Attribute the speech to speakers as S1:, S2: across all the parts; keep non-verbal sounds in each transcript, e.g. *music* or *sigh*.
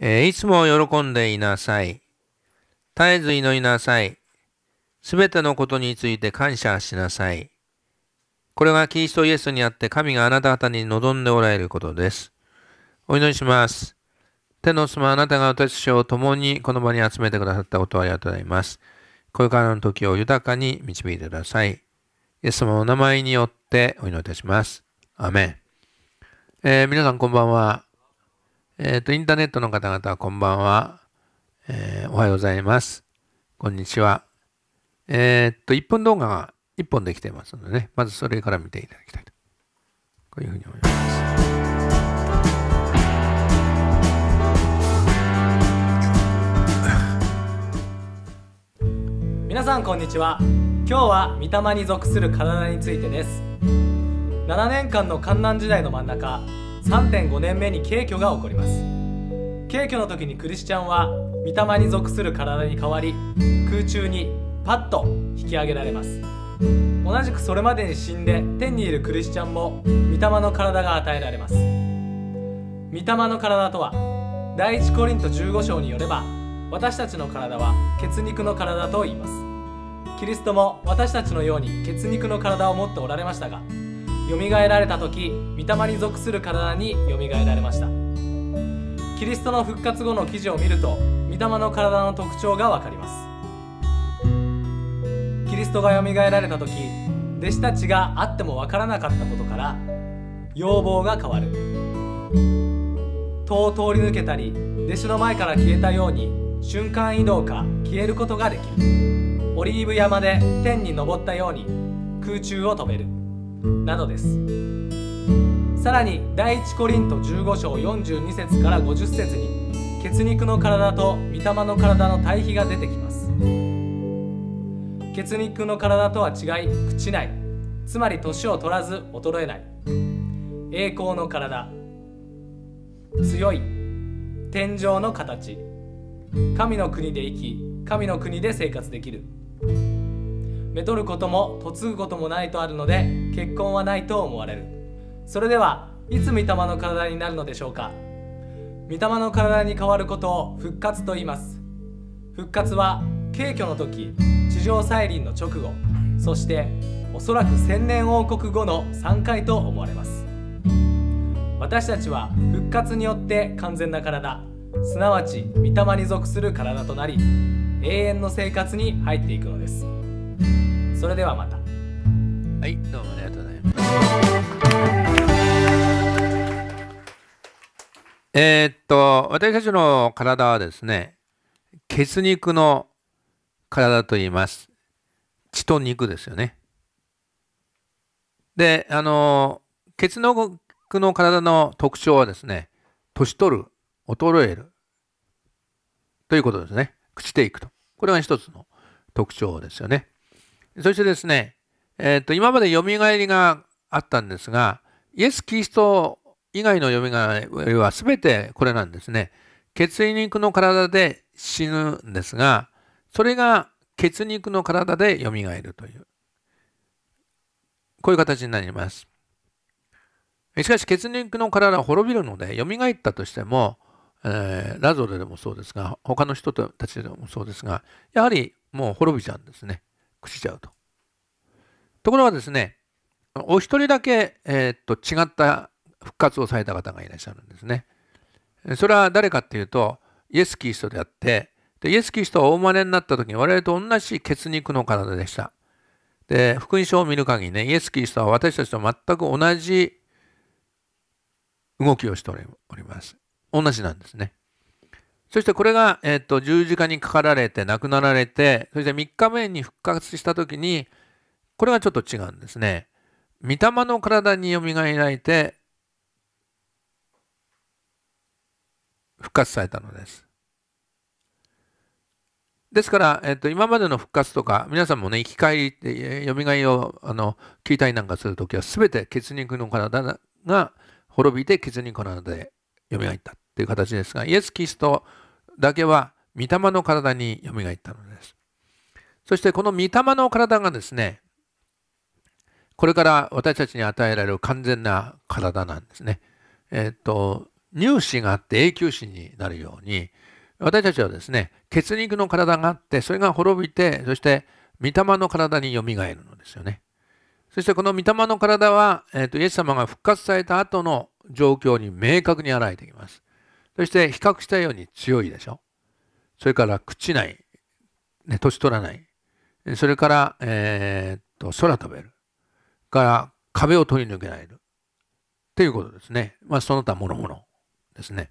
S1: えー、いつも喜んでいなさい。絶えず祈りなさい。すべてのことについて感謝しなさい。これがキリストイエスにあって神があなた方に望んでおられることです。お祈りします。手のすまあなたが私たちを共にこの場に集めてくださったことをありがとうございます。これからの時を豊かに導いてください。イエス様のお名前によってお祈りいたします。アメン。えー、皆さんこんばんは。えっ、ー、と、インターネットの方々、こんばんは、えー、おはようございます。こんにちは。えっ、と、1分動画が1本できてますのでね、まずそれから見ていただきたいと。こういうふうに思います。
S2: *laughs* 皆さんこんにちは今日は御霊に属する体についてです7年間の観覧時代の真ん中3.5年目に軽挙が起こります軽挙の時にクリスチャンは御霊に属する体に変わり空中にパッと引き上げられます同じくそれまでに死んで天にいるクリスチャンも御霊の体が与えられます御霊の体とは第1コリント15章によれば私たちの体は血肉の体と言いますキリストも私たちのように血肉の体を持っておられましたがえられた時御霊に属する体によみがえられましたキリストの復活後の記事を見ると御霊の体の特徴がわかりますキリストがよみがえられた時弟子たちがあってもわからなかったことから要望が変わる戸を通り抜けたり弟子の前から消えたように瞬間移動か消えることができるオリーブ山で天に登ったように空中を飛べるなどですさらに第一コリント15章42節から50節に血肉の体と御霊の体の対比が出てきます血肉の体とは違い朽ちないつまり年を取らず衰えない栄光の体強い天井の形神の国で生き神の国で生活できるめとることも嫁ぐこともないとあるので結婚はないと思われるそれではいつ御霊の体になるのでしょうか御霊の体に変わることを復活と言います復活は軽挙の時地上再臨の直後そしておそらく千年王国後の3回と思われます私たちは復活によって完全な体すなわち御霊に属する体となり永遠の生活に入っていくのですそれではまたはいどうもありがとうございま
S1: すえー、っと私たちの体はですね血肉の体と言います血と肉ですよねであの血の肉の体の特徴はですね、年取る、衰えるということですね。朽ちていくと。これが一つの特徴ですよね。そしてですね、えー、と今までよみがえりがあったんですが、イエス・キリスト以外のよみがえりは全てこれなんですね。血肉の体で死ぬんですが、それが血肉の体でよみがえるという、こういう形になります。しかし血肉の体は滅びるので、よみがえったとしても、えー、ラゾルでもそうですが、他の人たちでもそうですが、やはりもう滅びちゃうんですね。しちゃうと。ところがですね、お一人だけ、えー、っと違った復活をされた方がいらっしゃるんですね。それは誰かっていうと、イエス・キリストであって、でイエス・キリストはお生まれになった時に我々と同じ血肉の体でした。で、福音書を見る限りね、イエス・キリストは私たちと全く同じ動きをしております。同じなんですね。そしてこれが、えっと、十字架にかかられて亡くなられて、そして3日目に復活した時に、これがちょっと違うんですね。御霊の体によみがえられて、復活されたのです。ですから、えっと、今までの復活とか、皆さんもね、生き返りって、よみがえをあの聞いたりなんかするときは、すべて血肉の体が滅びて血肉の体でよみがえった。という形ですが、イエス・キリストだけは御霊の体によみがえったのです。そしてこの御霊の体がですね、これから私たちに与えられる完全な体なんですね。えっ、と、乳歯があって永久歯になるように、私たちはですね、血肉の体があって、それが滅びて、そして御霊の体によみがえるのですよね。そしてこの御霊の体は、えっと、とイエス様が復活された後の状況に明確に現れてきます。そして比較したように強いでしょ。それから朽ちない。ね、年取らない。それから、えー、っと、空飛べる。から壁を取り抜けられる。っていうことですね。まあ、その他諸々ですね。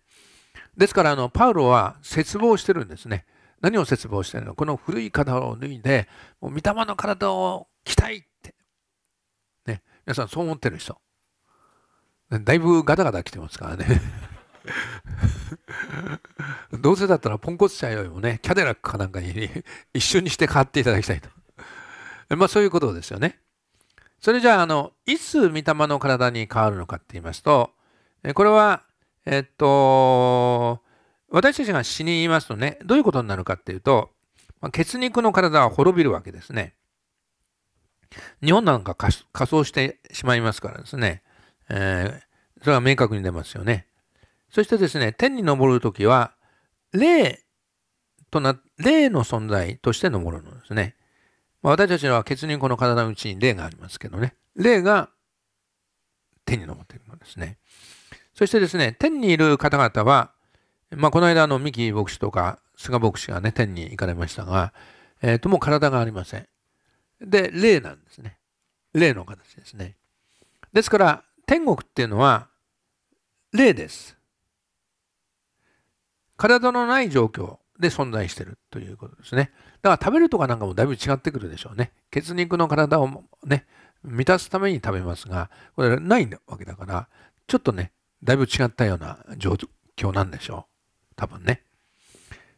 S1: ですから、あの、パウロは絶望してるんですね。何を絶望してるのこの古い肩を脱いで、もう御霊の体を着たいって。ね。皆さんそう思ってる人。だいぶガタガタ来てますからね。*laughs* どうせだったらポンコツ茶よりもね、キャデラックかなんかに *laughs* 一緒にして買っていただきたいと。*laughs* まあそういうことですよね。それじゃあ、あの、いつ御霊の体に変わるのかって言いますと、これは、えっと、私たちが死に言いますとね、どういうことになるかっていうと、まあ、血肉の体は滅びるわけですね。日本なんか仮装してしまいますからですね、えー、それは明確に出ますよね。そしてですね、天に登るときは、霊とな、霊の存在として登るのですね。まあ、私たちは血人この体のうちに霊がありますけどね、霊が天に登っているのですね。そしてですね、天にいる方々は、まあ、この間の三木牧師とか菅牧師がね、天に行かれましたが、えー、ともう体がありません。で、霊なんですね。霊の形ですね。ですから、天国っていうのは、霊です。体のない状況で存在してるということですね。だから食べるとかなんかもだいぶ違ってくるでしょうね。血肉の体をね、満たすために食べますが、これないわけだから、ちょっとね、だいぶ違ったような状況なんでしょう。多分ね。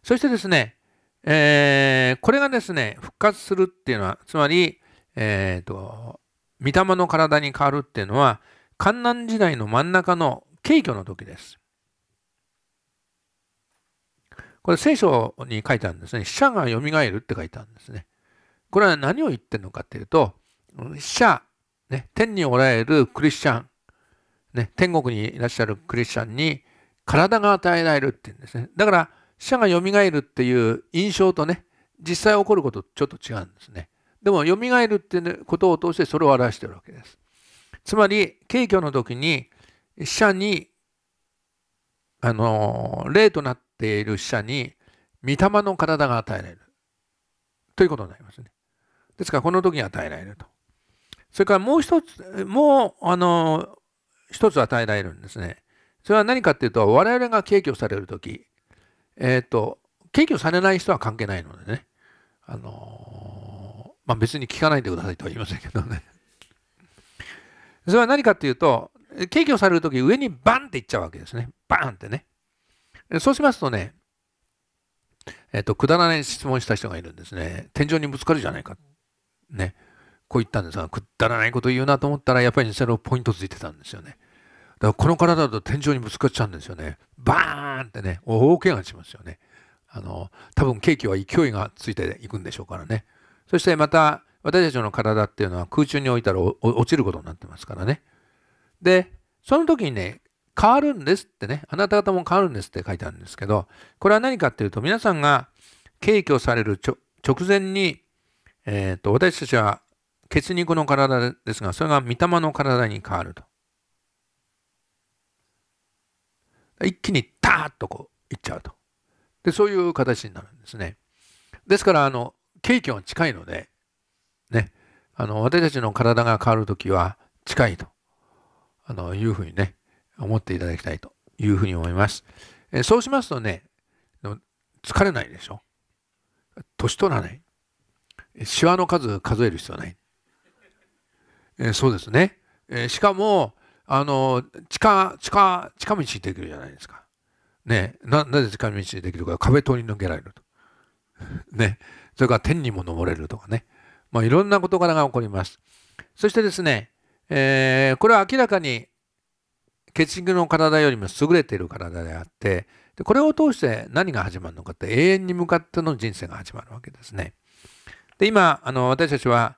S1: そしてですね、えー、これがですね、復活するっていうのは、つまり、えー、と、御霊の体に変わるっていうのは、観南時代の真ん中の軽挙の時です。これ聖書に書いてあるんですね。死者が蘇るって書いてあるんですね。これは何を言ってるのかっていうと、死者、ね、天におられるクリスチャン、ね、天国にいらっしゃるクリスチャンに体が与えられるっていうんですね。だから死者が蘇るっていう印象とね、実際起こることとちょっと違うんですね。でも蘇るっていうことを通してそれを表してるわけです。つまり、景挙の時に死者に、あの、霊となってている者に御霊の体が与えられるということになりますね。ですからこの時に与えられると。それからもう一つ、もうあの一つ与えられるんですね。それは何かっていうと我々が敬虚される時、えっ、ー、と敬虚されない人は関係ないのでね、あのまあ、別に聞かないでくださいとは言いませんけどね。それは何かっていうと敬虚される時上にバンっていっちゃうわけですね。バンってね。そうしますとね、えっ、と、くだらない質問した人がいるんですね。天井にぶつかるじゃないか。ね。こう言ったんですが、くだらないこと言うなと思ったら、やっぱり偽のポイントついてたんですよね。だからこの体だと天井にぶつかっちゃうんですよね。バーンってね、大怪我しますよね。あの、多分ケーキは勢いがついていくんでしょうからね。そしてまた、私たちの体っていうのは空中に置いたら落ちることになってますからね。で、その時にね、変わるんですってね、あなた方も変わるんですって書いてあるんですけど、これは何かっていうと、皆さんがキ虚される直前に、えーと、私たちは血肉の体ですが、それが御霊の体に変わると。一気にターッとこういっちゃうと。で、そういう形になるんですね。ですから、あの、景気は近いので、ね、あの、私たちの体が変わるときは近いと、あの、いうふうにね、思っていただきたいというふうに思います。えそうしますとね、疲れないでしょ。年取らない。シワの数数える必要ない。えそうですね。えしかも、あの、近、近、近道できるじゃないですか。ね、なぜ近道にできるか、壁通り抜けられると。*laughs* ね、それから天にも登れるとかね。まあ、いろんな事柄が起こります。そしてですね、えー、これは明らかに血肉の体よりも優れている体であってでこれを通して何が始まるのかって永遠に向かっての人生が始まるわけですね。で今あの私たちは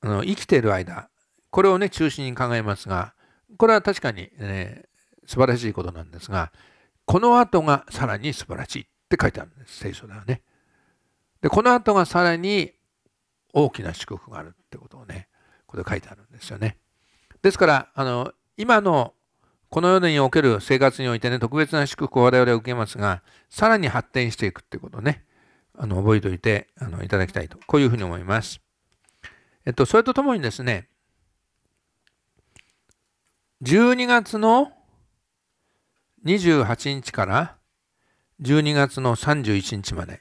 S1: あの生きている間これをね中心に考えますがこれは確かに、ね、素晴らしいことなんですがこの後がさらに素晴らしいって書いてあるんです聖書ではね。でこの後がさらに大きな祝福があるってことをねこれ書いてあるんですよね。ですからあの今のこの世における生活においてね、特別な祝福を我々は受けますが、さらに発展していくってことね、あの覚えておいてあのいただきたいと、こういうふうに思います。えっと、それとともにですね、12月の28日から12月の31日まで、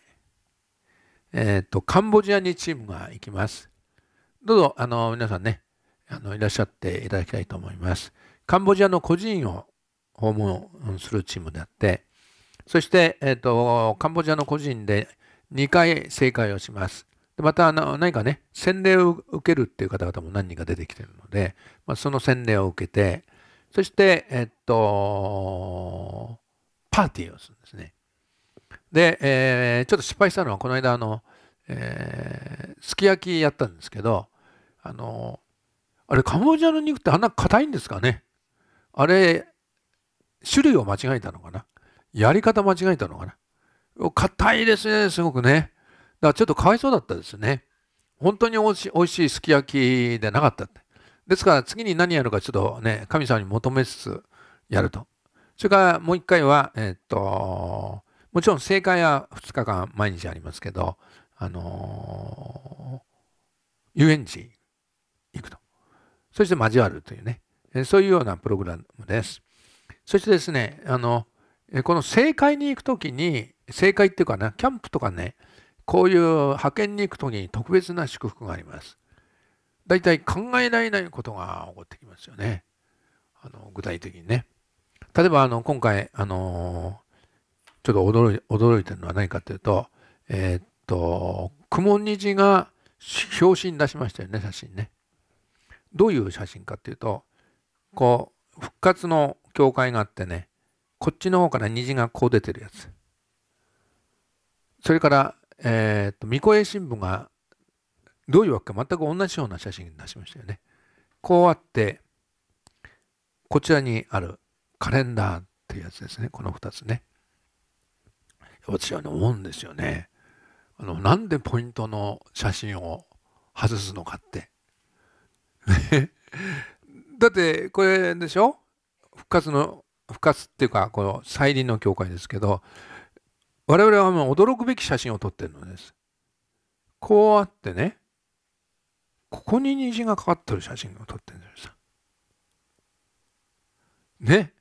S1: えっと、カンボジアにチームが行きます。どうぞ、あの、皆さんね、あのいらっしゃっていただきたいと思います。カンボジアの孤児院を訪問するチームであってそして、えーと、カンボジアの個人で2回正解をします。でまたあの何かね洗礼を受けるっていう方々も何人か出てきてるので、まあ、その洗礼を受けてそして、えっと、パーティーをするんですね。で、えー、ちょっと失敗したのはこの間あの、えー、すき焼きやったんですけどあのあれカンボジアの肉ってあんな硬いんですかねあれ、種類を間違えたのかなやり方間違えたのかな硬いですね、すごくね。だからちょっとかわいそうだったですね。本当においしいしいすき焼きでなかったって。ですから次に何やるかちょっとね、神様に求めつつやると。それからもう一回は、えー、っと、もちろん正解は2日間毎日ありますけど、あのー、遊園地行くと。そして交わるというね。そういうようなプログラムです。そしてですね、あの、この正解に行くときに、正解っていうかね、キャンプとかね、こういう派遣に行くときに特別な祝福があります。だいたい考えられないことが起こってきますよね。あの具体的にね。例えばあの今回、あのちょっと驚い驚いてるのは何かというと、えー、っと、雲虹が表紙に出しましたよね、写真ね。どういう写真かっていうと、こう、復活の教会があってね、こっちの方から虹がこう出てるやつ。それから、えー、っと、御声新聞が、どういうわけか全く同じような写真出しましたよね。こうあって、こちらにあるカレンダーっていうやつですね。この2つね。私はね、思うんですよね。あの、なんでポイントの写真を外すのかって。だってこれでしょ復活の復活っていうかこの再臨の教会ですけど我々はもう驚くべき写真を撮ってるのです。こうあってねここに虹がかかってる写真を撮ってるんですよ。ね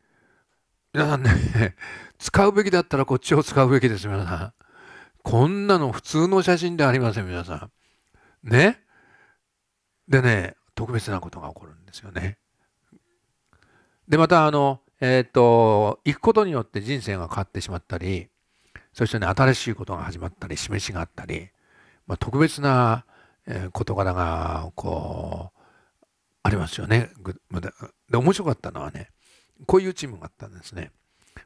S1: 皆さんね使うべきだったらこっちを使うべきです皆さん。こんなの普通の写真ではありません皆さん。ねでね特別なことが起こるんですよね。で、また、あの、えっ、ー、と、行くことによって人生が変わってしまったり、そしてね、新しいことが始まったり、示しがあったり、まあ、特別な、え事柄が、こう、ありますよね。で、面白かったのはね、こういうチームがあったんですね。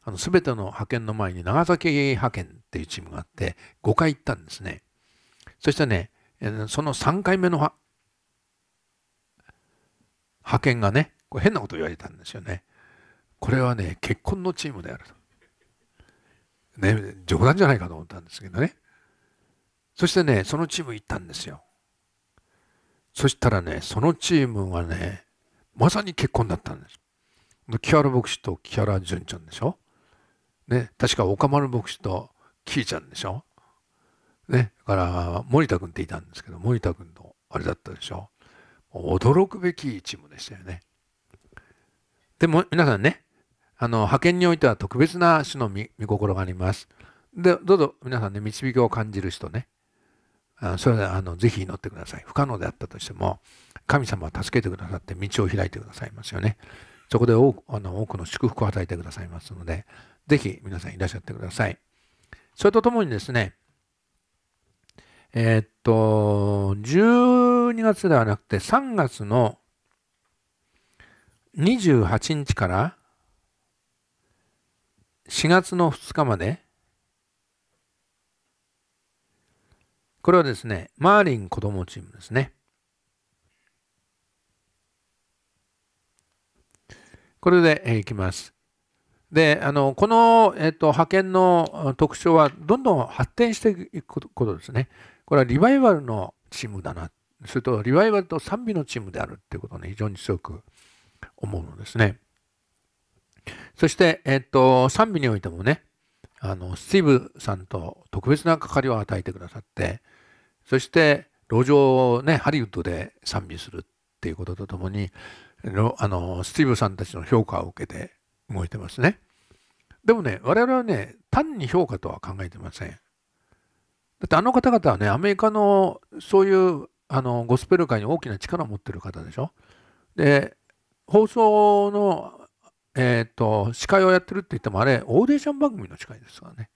S1: あの、全ての派遣の前に長崎派遣っていうチームがあって、5回行ったんですね。そしてね、その3回目の派遣がね、これ変なことを言われたんですよね。これはね結婚のチームであると。ね冗談じゃないかと思ったんですけどね。そしてねそのチーム行ったんですよ。そしたらねそのチームはねまさに結婚だったんです。木原牧師と木原純ちゃんでしょ。ね確か岡丸牧師とキーちゃんでしょ。ね、だから森田君っていたんですけど森田君のあれだったでしょ驚くべきチームでしたよね。でも皆さんねあの派遣においては特別な種の御心があります。でどうぞ皆さんね導きを感じる人ねあそれであのぜひ祈ってください不可能であったとしても神様は助けてくださって道を開いてくださいますよねそこで多くあの多くの祝福を与えてくださいますのでぜひ皆さんいらっしゃってくださいそれとともにですねえー、っと12月ではなくて3月の28日から4月の2日までこれはですねマーリン子どもチームですねこれでいきますであのこの、えっと、派遣の特徴はどんどん発展していくことですねこれはリバイバルのチームだなそれとリバイバルと賛美のチームであるっていうことをね非常に強く思うのですね。そして、えっと、賛美においてもね、あの、スティーブさんと特別な係を与えてくださって、そして、路上をね、ハリウッドで賛美するっていうこととともに、あの、スティーブさんたちの評価を受けて動いてますね。でもね、我々はね、単に評価とは考えてません。だってあの方々はね、アメリカのそういうあのゴスペル界に大きな力を持ってる方でしょ。で、放送の、えっ、ー、と、司会をやってるって言ってもあれ、オーディション番組の司会ですからね。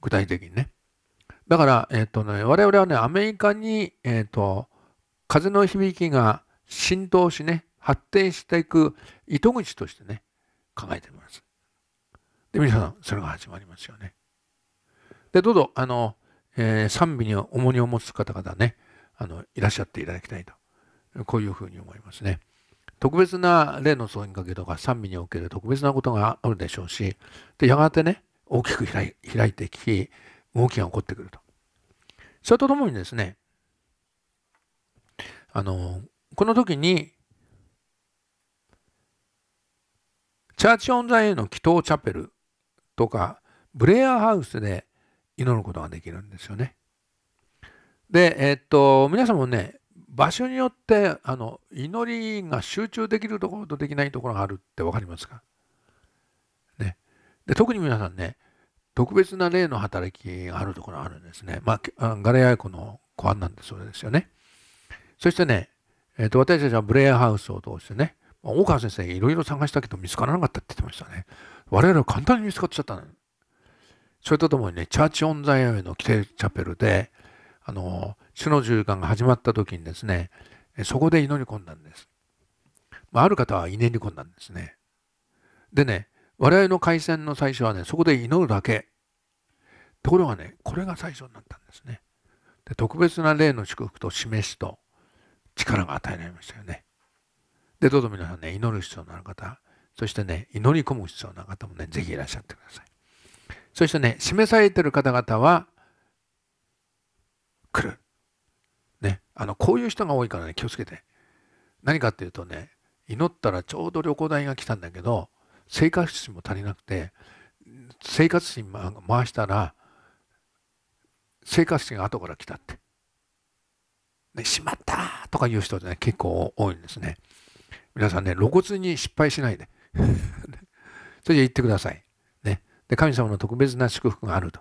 S1: 具体的にね。だから、えっ、ー、とね、我々はね、アメリカに、えっ、ー、と、風の響きが浸透しね、発展していく糸口としてね、考えてみます。で、皆さん、それが始まりますよね。で、どうぞ、あの、えー、賛美に重荷を持つ方々ね、あの、いらっしゃっていただきたいと、こういうふうに思いますね。特別な例の損掛けとか三味における特別なことがあるでしょうしでやがてね大きく開い開いてき動きが起こってくると。それとともにですねあのこの時にチャーチ・オン・ザ・エイの祈祷チャペルとかブレアハウスで祈ることができるんですよね。で、えー、っと、皆さんもね、場所によってあの祈りが集中できるところとできないところがあるって分かりますか、ね、で特に皆さんね特別な霊の働きがあるところがあるんですね。まあ、ガレアイコの公安なんでそれですよね。そしてね、えーと、私たちはブレアハウスを通してね、大川先生いろいろ探したけど見つからなかったって言ってましたね。我々は簡単に見つかっちゃったの。それとともにね、チャーチ・オン・ザ・アウェイの規定チャペルで、あの、主の循環が始まった時にですね、そこで祈り込んだんです。まあ、ある方は祈り込んだんですね。でね、我々の回線の最初はね、そこで祈るだけ。ところがね、これが最初になったんですね。で特別な霊の祝福と示しと力が与えられましたよね。で、どうぞ皆さんね、祈る必要のある方、そしてね、祈り込む必要な方もね、ぜひいらっしゃってください。そしてね、示されてる方々は、来る。ね、あのこういう人が多いからね気をつけて何かっていうとね祈ったらちょうど旅行代が来たんだけど生活費も足りなくて生活費回したら生活費が後から来たって。ね、しまったとかいう人でね、結構多いんですね。皆さんね、露骨に失敗しないで。*laughs* それで言ってください。ね。で、神様の特別な祝福があると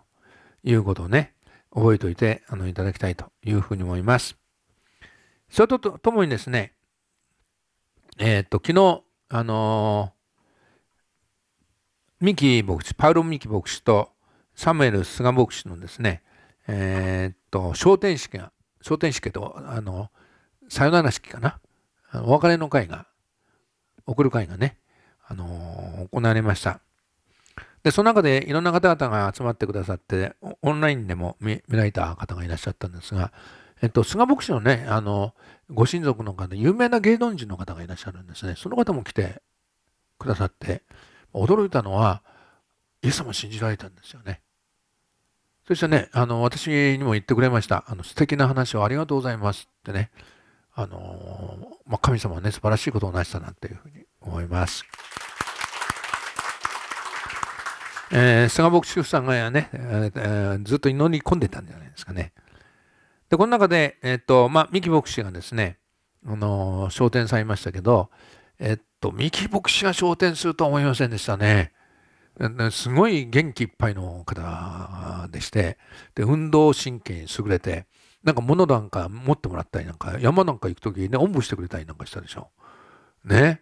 S1: いうことをね、覚えておいてあのいただきたいというふうに思います。それとともにですね、えっ、と、昨日、あのー、ミキ牧師、パウロ・ミキ牧師とサムエル・スガ牧師のですね、えっ、と、昇天式が、昇天式と、あの、さよなら式かな、お別れの会が、送る会がね、あの行われました。で、その中でいろんな方々が集まってくださって、オンラインでも見られた方がいらっしゃったんですが、えっと、菅牧師のね、あの、ご親族の方で有名な芸能人の方がいらっしゃるんですね。その方も来てくださって、驚いたのは、イエス様信じられたんですよね。そしてね、あの、私にも言ってくれました。あの、素敵な話をありがとうございますってね、あの、まあ、神様はね、素晴らしいことをなしたなっていうふうに思います。えー、菅牧師さんがね、えー、ずっと祈り込んでたんじゃないですかね。で、この中で、えっ、ー、と、まあ、三木牧師がですね、あのー、昇天されましたけど、えっと、三木牧師が昇天するとは思いませんでしたね。すごい元気いっぱいの方でして、で、運動神経に優れて、なんか物なんか持ってもらったりなんか、山なんか行く時にね、おんぶしてくれたりなんかしたでしょ。ね。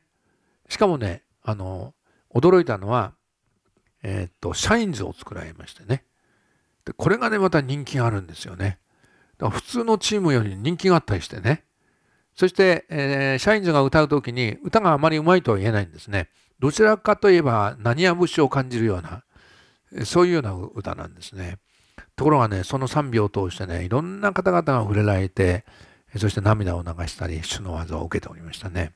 S1: しかもね、あの、驚いたのは、えー、っと、シャインズを作られましてね。で、これがね、また人気があるんですよね。だから普通のチームより人気があったりしてね。そして、えー、シャインズが歌う時に歌があまりうまいとは言えないんですね。どちらかといえば何や節を感じるような、そういうような歌なんですね。ところがね、その3秒を通してね、いろんな方々が触れられて、そして涙を流したり、主の技を受けておりましたね。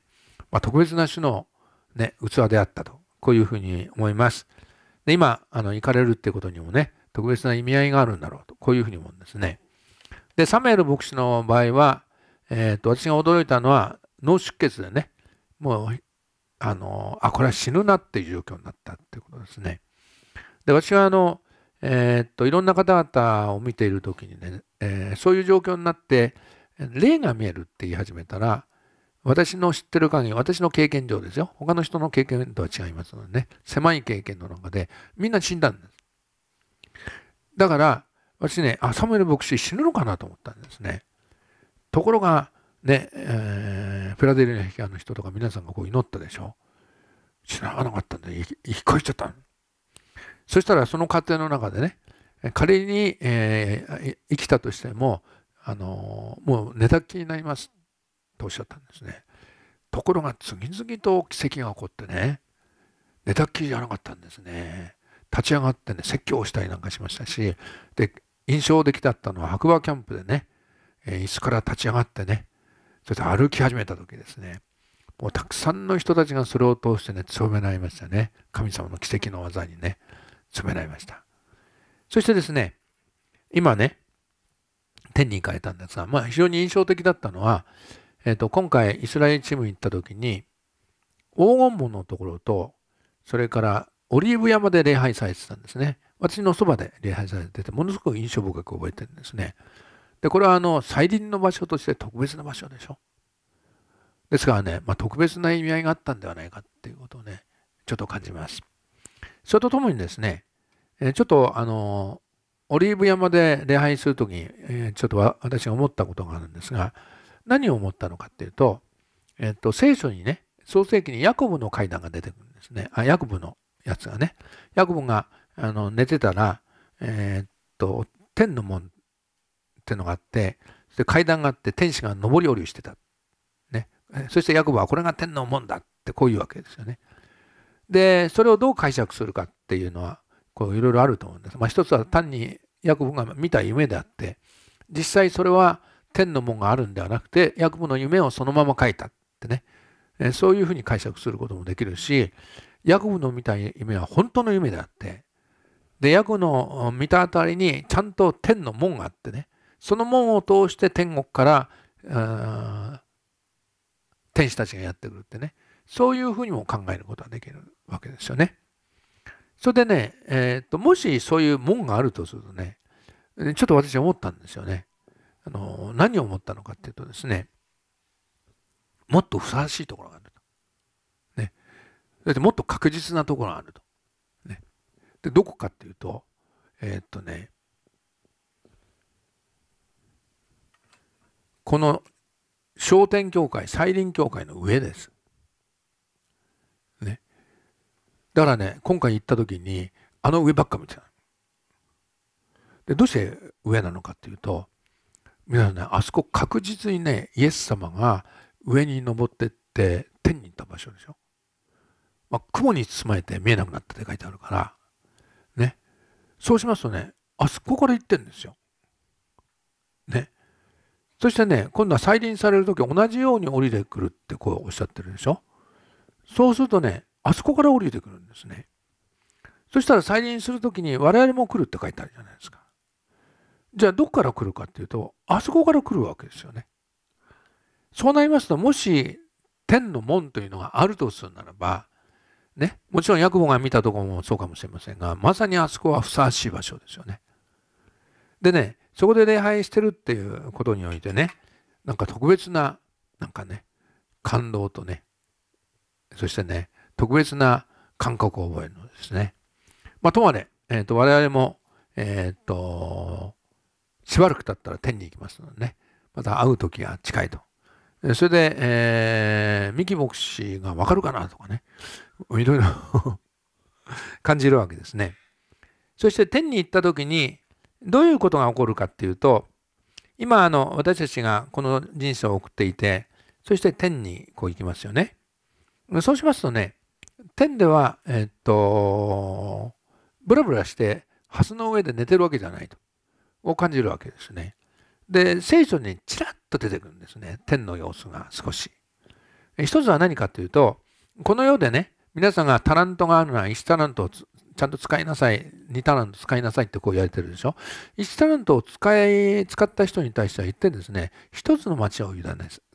S1: まあ、特別な種の、ね、器であったと、こういうふうに思います。で今あの行かれるってことにもね特別な意味合いがあるんだろうとこういうふうに思うんですね。でサメール牧師の場合は、えーと、私が驚いたのは脳出血でねもうあのあこれは死ぬなっていう状況になったってことですね。で私はあの、えーと、といろんな方々を見ている時にね、えー、そういう状況になって霊が見えるって言い始めたら私の知ってる限り、私の経験上ですよ。他の人の経験とは違いますのでね。狭い経験の中で、みんな死んだんです。だから、私ね、あ、サムエル牧師死ぬのかなと思ったんですね。ところが、ね、えー、フラデリアの人とか皆さんがこう祈ったでしょ。死ななかったんで、引っ越しちゃった。そしたら、その過程の中でね、仮に、えー、生きたとしても、あのー、もう寝たきりになりますとおっしゃったんですねところが次々と奇跡が起こってね寝たっきりじゃなかったんですね立ち上がってね説教をしたりなんかしましたしで印象的だったのは白馬キャンプでね椅子から立ち上がってねそして歩き始めた時ですねもうたくさんの人たちがそれを通してね強められましたね神様の奇跡の技にね強められましたそしてですね今ね天に変えたんですが、まあ、非常に印象的だったのはえっ、と、今回イスラエルチームに行った時に、黄金門のところと、それからオリーブ山で礼拝されてたんですね。私のそばで礼拝されてて、ものすごく印象深く覚えてるんですね。で、これはあの、再臨の場所として特別な場所でしょ。ですからね、まあ、特別な意味合いがあったんではないかっていうことをね、ちょっと感じます。それとともにですね、えちょっとあの、オリーブ山で礼拝する時に、えちょっと私が思ったことがあるんですが、何を思ったのかっていうと、えっと、聖書にね、創世記にヤコブの階段が出てくるんですね。あ、ヤコブのやつがね。ヤコブがあの寝てたら、えー、っと、天の門ってのがあって、で階段があって天使が上り下りしてた。ね。そしてヤコブはこれが天の門だってこういうわけですよね。で、それをどう解釈するかっていうのは、こういろいろあると思うんです。まあ一つは単にヤコブが見た夢であって、実際それは天の門があるんではなくて、ヤコブの夢をそのまま書いたってね、えそういうふうに解釈することもできるし、ヤコブの見た夢は本当の夢であって、で、ヤコブの見たあたりにちゃんと天の門があってね、その門を通して天国から、天使たちがやってくるってね、そういうふうにも考えることができるわけですよね。それでね、えー、っともしそういう門があるとするとね、ちょっと私思ったんですよね。あの何を思ったのかっていうとですねもっとふさわしいところがあると。ね、だってもっと確実なところがあると。ね、でどこかっていうとえー、っとねこの商店協会再臨協会の上です。ね。だからね今回行った時にあの上ばっか見てた。でどうして上なのかっていうと皆さんねあそこ確実にねイエス様が上に登ってって天に行った場所でしょ、まあ、雲に包まれて見えなくなったって書いてあるからねそうしますとねあそこから行ってんですよ。ね。そしてね今度は再臨される時同じように降りてくるってこうおっしゃってるでしょそうするとねあそこから降りてくるんですね。そしたら再臨する時に我々も来るって書いてあるじゃないですか。じゃあどこから来るかっていうとあそこから来るわけですよね。そうなりますともし天の門というのがあるとするならばねもちろんヤクボが見たところもそうかもしれませんがまさにあそこはふさわしい場所ですよね。でねそこで礼拝してるっていうことにおいてねなんか特別ななんかね感動とねそしてね特別な感覚を覚えるのですね。まあ、とまれ、えーと、我々も、えーとしばらく経ったら天に行きますのでねまた会う時が近いとそれで、えー、三木牧師がわかるかなとかね、いろいろ *laughs* 感じるわけですね。そして天に行った時に、どういうことが起こるかっていうと、今あの私たちがこの人生を送っていて、そして天にこう行きますよね。そうしますとね、天では、えー、っと、ブラブラして、蓮の上で寝てるわけじゃないと。を感じるわけですね。で聖書にちらっと出てくるんですね天の様子が少し。一つは何かというとこの世でね皆さんがタラントがあるなら1タラントをちゃんと使いなさい2タラント使いなさいってこう言われてるでしょ1タラントを使い使った人に対しては言ってですね1つの町を委ね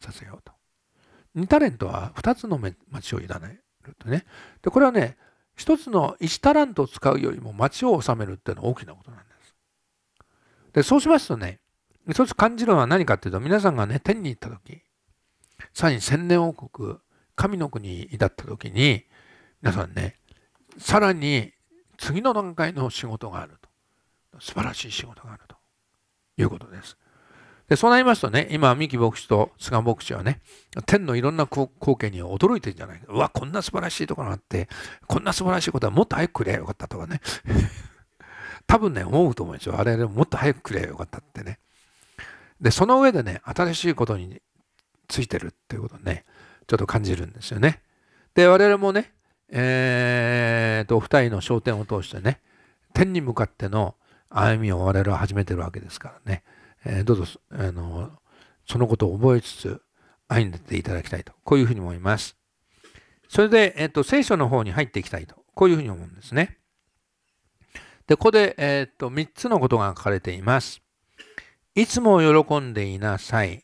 S1: させようと2タレントは2つの町を委ねるとねでこれはね1つの1タラントを使うよりも町を治めるっていうのは大きなことなんですで、そうしますとね、一つ感じるのは何かっていうと、皆さんがね、天に行った時、さらに千年王国、神の国だった時に、皆さんね、さらに次の段階の仕事があると。素晴らしい仕事があるということです。でそうなりますとね、今、三木牧師と菅牧師はね、天のいろんな光景に驚いてるんじゃないか。うわ、こんな素晴らしいところがあって、こんな素晴らしいことはもっと早くくれよかったとかね。多分ね、思うと思うんですよ。あれ、もっと早くくればよかったってね。で、その上でね、新しいことについてるっていうことをね、ちょっと感じるんですよね。で、我々もね、えー、と、お二人の焦点を通してね、天に向かっての歩みを我々は始めてるわけですからね、えー、どうぞ、あの、そのことを覚えつつ、歩んで出ていただきたいと、こういうふうに思います。それで、えっ、ー、と、聖書の方に入っていきたいと、こういうふうに思うんですね。で、ここで、えっ、と、3つのことが書かれています。いつも喜んでいなさい。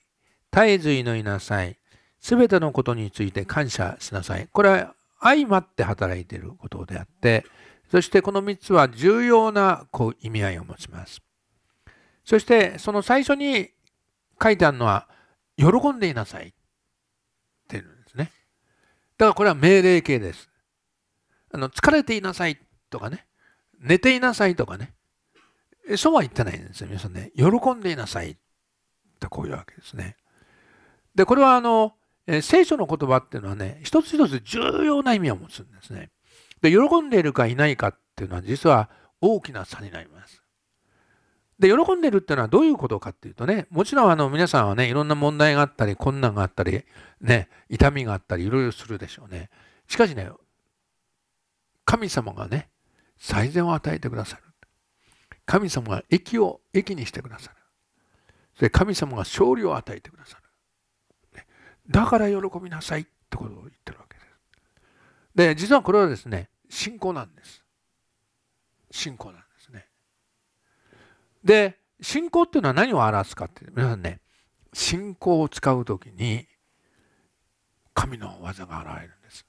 S1: 絶えず祈りなさい。すべてのことについて感謝しなさい。これは相まって働いていることであって、そしてこの3つは重要なこう意味合いを持ちます。そしてその最初に書いてあるのは、喜んでいなさいっていうんですね。だからこれは命令形です。あの疲れていなさいとかね。寝ていなさいとかね。そうは言ってないんですよ。皆さんね、喜んでいなさい。とこういうわけですね。で、これはあの、聖書の言葉っていうのはね、一つ一つ重要な意味を持つんですね。で、喜んでいるかいないかっていうのは実は大きな差になります。で、喜んでるっていうのはどういうことかっていうとね、もちろんあの皆さんはね、いろんな問題があったり、困難があったり、ね、痛みがあったり、いろいろするでしょうね。しかしね、神様がね、最善を与えてくださる。神様が益を益にしてくださる。で神様が勝利を与えてくださる。だから喜びなさいってことを言ってるわけです。で、実はこれはですね、信仰なんです。信仰なんですね。で、信仰っていうのは何を表すかって、皆さんね、信仰を使う時に神の技が現れるんです。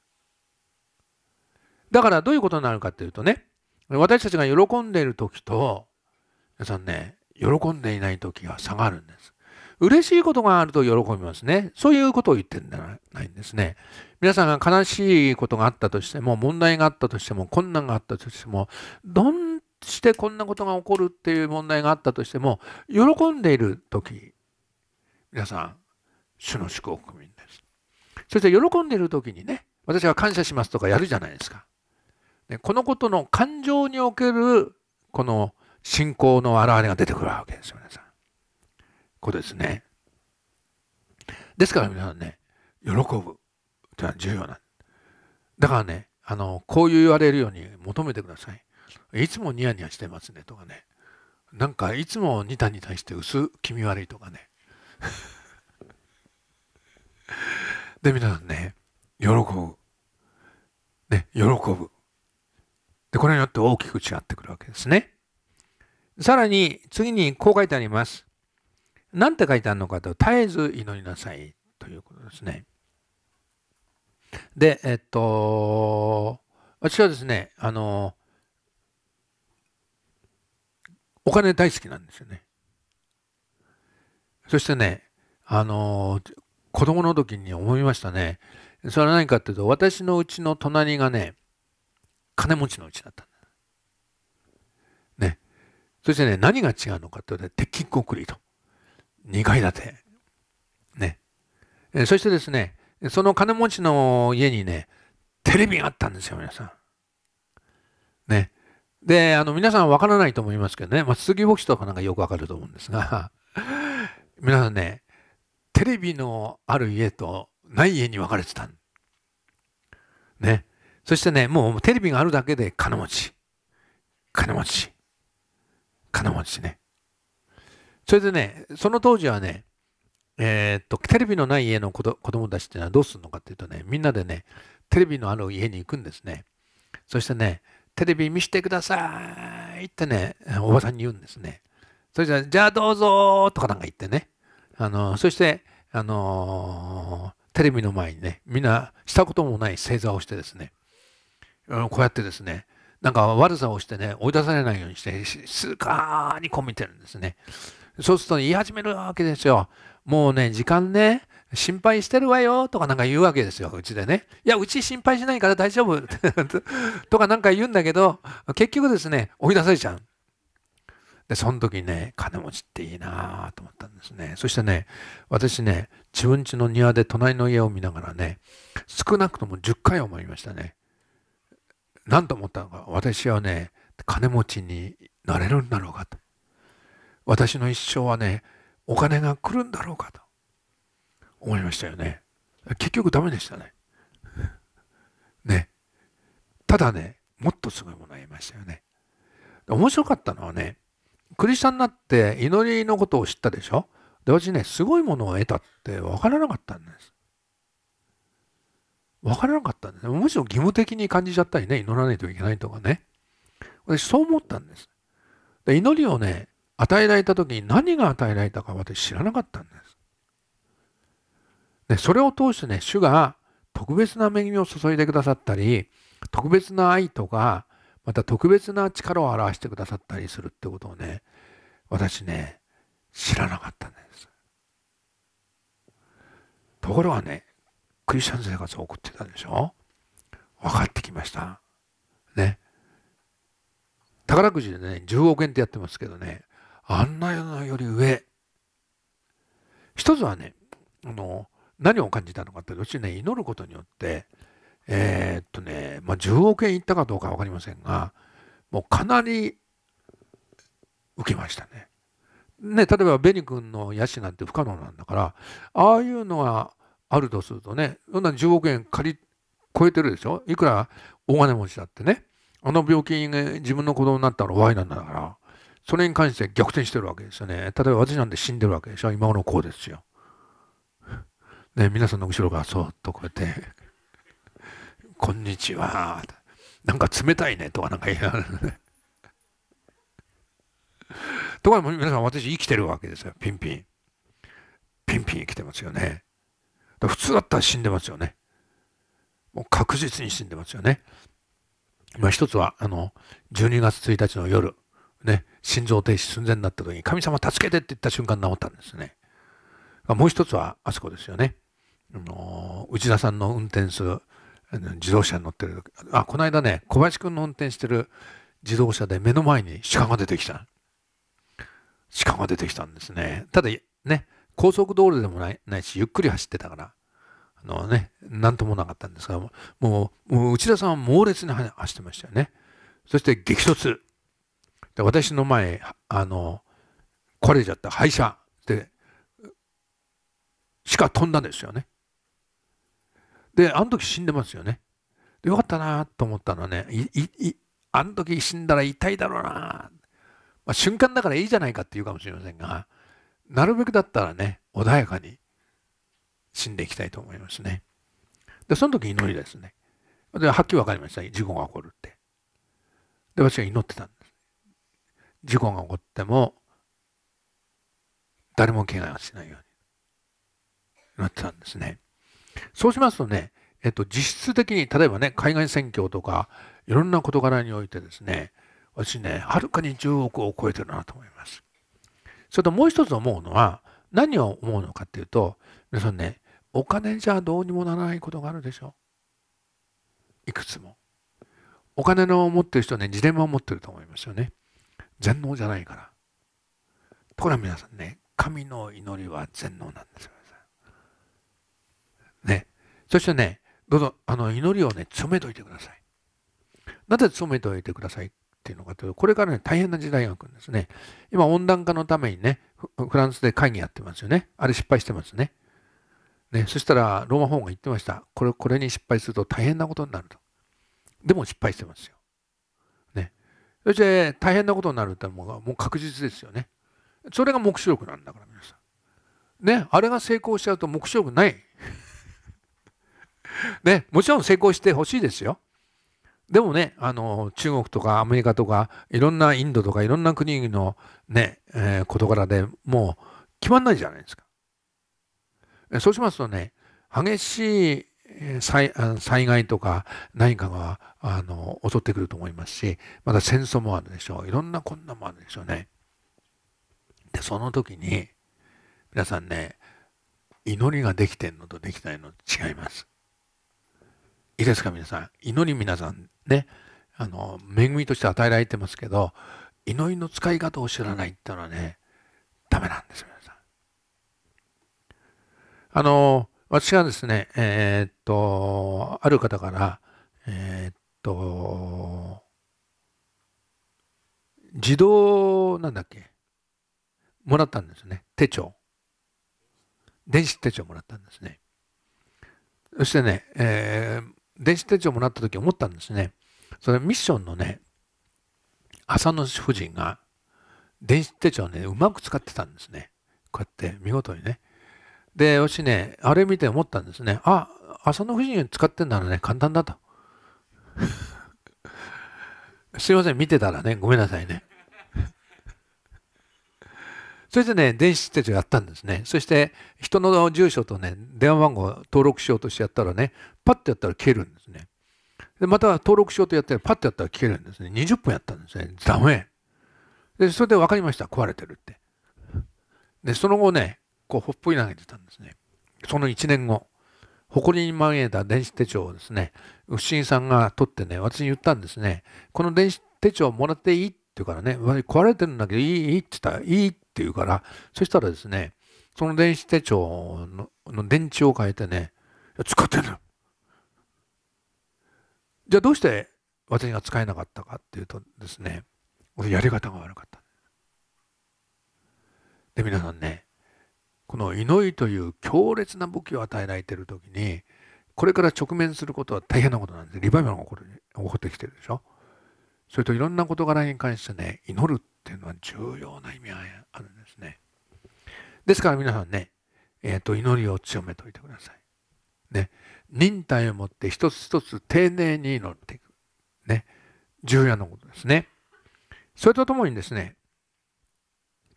S1: だからどういうことになるかっていうとね、私たちが喜んでいる時と、皆さんね、喜んでいない時が下がるんです。嬉しいことがあると喜びますね。そういうことを言ってるんじゃないんですね。皆さんが悲しいことがあったとしても、問題があったとしても、困難があったとしても、どんしてこんなことが起こるっていう問題があったとしても、喜んでいる時、皆さん、主の祝福民です。そして喜んでいる時にね、私は感謝しますとかやるじゃないですか。このことの感情におけるこの信仰の表れが出てくるわけですよ皆さん。これですね。ですから皆さんね喜ぶというのは重要なんだからねあのこう言われるように求めてください。いつもニヤニヤしてますねとかねなんかいつもニタニタして薄気味悪いとかね。*laughs* で皆さんね喜ぶ。ね喜ぶ。で、これによって大きく違ってくるわけですね。さらに、次にこう書いてあります。なんて書いてあるのかと、絶えず祈りなさいということですね。で、えっと、私はですね、あの、お金大好きなんですよね。そしてね、あの、子供の時に思いましたね。それは何かっていうと、私のうちの隣がね、金持ちのうちだったんだ。ね。そしてね、何が違うのかというと、鉄筋コンクリート。2階建て。ね。えそしてですね、その金持ちの家にね、テレビがあったんですよ、皆さん。ね。で、あの、皆さんわからないと思いますけどね、まあ、杉牧師とかなんかよくわかると思うんですが、*laughs* 皆さんね、テレビのある家とない家に分かれてたね。そしてね、もうテレビがあるだけで金持ち。金持ち。金持ちね。それでね、その当時はね、えー、っと、テレビのない家の子供たちっていうのはどうするのかっていうとね、みんなでね、テレビのある家に行くんですね。そしてね、テレビ見してくださいってね、おばさんに言うんですね。そしたら、じゃあどうぞとかなんか言ってね。あの、そして、あのー、テレビの前にね、みんなしたこともない正座をしてですね、こうやってですね、なんか悪さをしてね、追い出されないようにして、静かにこう見てるんですね。そうすると言い始めるわけですよ。もうね、時間ね、心配してるわよとかなんか言うわけですよ、うちでね。いや、うち心配しないから大丈夫 *laughs* とかなんか言うんだけど、結局ですね、追い出されちゃう。で、その時ね、金持ちっていいなと思ったんですね。そしてね、私ね、自分家の庭で隣の家を見ながらね、少なくとも10回思いましたね。何と思ったのか私はね金持ちになれるんだろうかと私の一生はねお金が来るんだろうかと思いましたよね結局ダメでしたね *laughs* ねただねもっとすごいものがいましたよね面白かったのはねクリスチャンになって祈りのことを知ったでしょで私ねすごいものを得たって分からなかったんです分からなかったんですね。むしろ義務的に感じちゃったりね、祈らないといけないとかね。私、そう思ったんです。で祈りをね、与えられた時に何が与えられたか私知らなかったんです。でそれを通してね、主が特別な恵みを注いでくださったり、特別な愛とか、また特別な力を表してくださったりするってことをね、私ね、知らなかったんです。ところがね、クリスチャン生活を送ってたんでしょ分かってきました。ね。宝くじでね、10億円ってやってますけどね、あんなのより上。一つはね、あの、何を感じたのかって、っちね、祈ることによって、えー、っとね、まあ、10億円いったかどうか分かりませんが、もうかなり受けましたね。ね、例えばベニ君のヤシなんて不可能なんだから、ああいうのはあるとするとねそんなに10億円借り超えてるでしょいくら大金持ちだってねあの病気が自分の子供になったらワイなんだからそれに関して逆転してるわけですよね例えば私なんて死んでるわけでしょ今頃こうですよ。*laughs* ね皆さんの後ろからそっとこうやって「こんにちは」なんか冷たいねとかなんか言いながらね。とか皆さん私生きてるわけですよピンピン。ピンピン生きてますよね。普通だったら死んでますよね。もう確実に死んでますよね。まあ、一つは、あの、12月1日の夜、ね、心臓停止寸前になった時に、神様助けてって言った瞬間治ったんですね。もう一つは、あそこですよね。あの内田さんの運転する自動車に乗ってる時、あ、この間ね、小林君の運転してる自動車で目の前に鹿が出てきた。鹿が出てきたんですね。ただ、ね、高速道路でもないないしゆっくり走ってたからあのねなんともなかったんですがもうもう内田さんは猛烈に走ってましたよねそして激突で私の前あの壊れちゃった廃車でしか飛んだんですよねであの時死んでますよねでよかったなと思ったのはねあの時死んだら痛いだろうな、まあ、瞬間だからいいじゃないかって言うかもしれませんがなるべくだったらね、穏やかに死んでいきたいと思いますね。で、その時祈りですね。で、はっきり分かりました。事故が起こるって。で、私が祈ってたんです。事故が起こっても、誰も怪我をしないようになってたんですね。そうしますとね、えっと、実質的に、例えばね、海外選挙とか、いろんな事柄においてですね、私ね、はるかに10億を超えてるなと思います。それともう一つ思うのは、何を思うのかっていうと、皆さんね、お金じゃどうにもならないことがあるでしょ。いくつも。お金の持ってる人ね、ジレンマを持ってると思いますよね。全能じゃないから。ところが皆さんね、神の祈りは全能なんですよ。ね。そしてね、どうぞ、あの、祈りをね、詰めといてください。なぜ詰めておいてくださいっていうのかというと、これからね、大変な時代が来るんですね。今、温暖化のためにね、フランスで会議やってますよね。あれ失敗してますね。ね、そしたら、ローマ法が言ってました。これ、これに失敗すると大変なことになると。でも失敗してますよ。ね。そして、大変なことになるってもうもう確実ですよね。それが目視力なんだから、皆さん。ね、あれが成功しちゃうと目視力ない。*laughs* ね、もちろん成功してほしいですよ。でもね、あの、中国とかアメリカとか、いろんなインドとかいろんな国のね、えー、事柄でもう決まんないじゃないですか。そうしますとね、激しい災災害とか何かがあの襲ってくると思いますし、また戦争もあるでしょう。いろんな困難もあるでしょうね。で、その時に、皆さんね、祈りができてんのとできないの違います。いいですか皆さん祈り皆さんねあの恵みとして与えられてますけど祈りの使い方を知らないっていうのはねダメなんです皆さん。あの私がですねえー、っとある方からえー、っと自動なんだっけもらったんですね手帳電子手帳もらったんですねそしてね、えー、電子手帳もらった時思ったんですね。それミッションのね、浅野夫人が電子手帳ね、うまく使ってたんですね。こうやって見事にね。で、よしね、あれ見て思ったんですね。あ、浅野夫人使ってんならね、簡単だと。*laughs* すいません、見てたらね、ごめんなさいね。*laughs* それでね、電子手帳やったんですね。そして、人の住所とね、電話番号登録しようとしてやったらね、パッとやったら消えるんですね。でまた登録しようとやったらパッとやったら消えるんですね。20分やったんですね。ダメ。でそれで分かりました。壊れてるって。でその後ね、こうほっぽり投げてたんですね。その1年後、誇りにまみれた電子手帳をですね、不審さんが取ってね、私に言ったんですね。この電子手帳もらっていいって言うからね、壊れてるんだけどいいって言ったらいいって言うから、そしたらですね、その電子手帳の電池を変えてね、使ってるの。じゃあどうして私が使えなかったかっていうとですね、やり方が悪かった。で、皆さんね、この祈りという強烈な武器を与えられている時に、これから直面することは大変なことなんです。リバイバルが起こる起こってきてるでしょ。それといろんな事柄に関してね、祈るっていうのは重要な意味があるんですね。ですから皆さんね、えーと祈りを強めておいてください。ね、忍耐を持って一つ一つ丁寧に祈っていく、ね、重要なことですね。それとともにですね、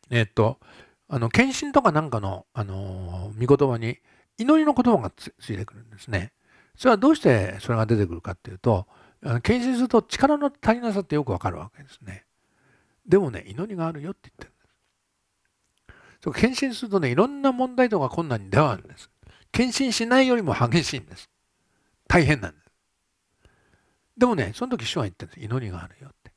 S1: えっと、あの献身とかなんかの、あのー、御言葉に祈りの言葉がついてくるんですね。それはどうしてそれが出てくるかっていうと、献身すると力の足りなさってよくわかるわけですね。でもね、祈りがあるよって言ってるんです。そう献身するとね、いろんな問題とか困難に出会うんです。献身しないよりも激しいんです。大変なんです。でもね、その時主は言ってるんです。祈りがあるよって。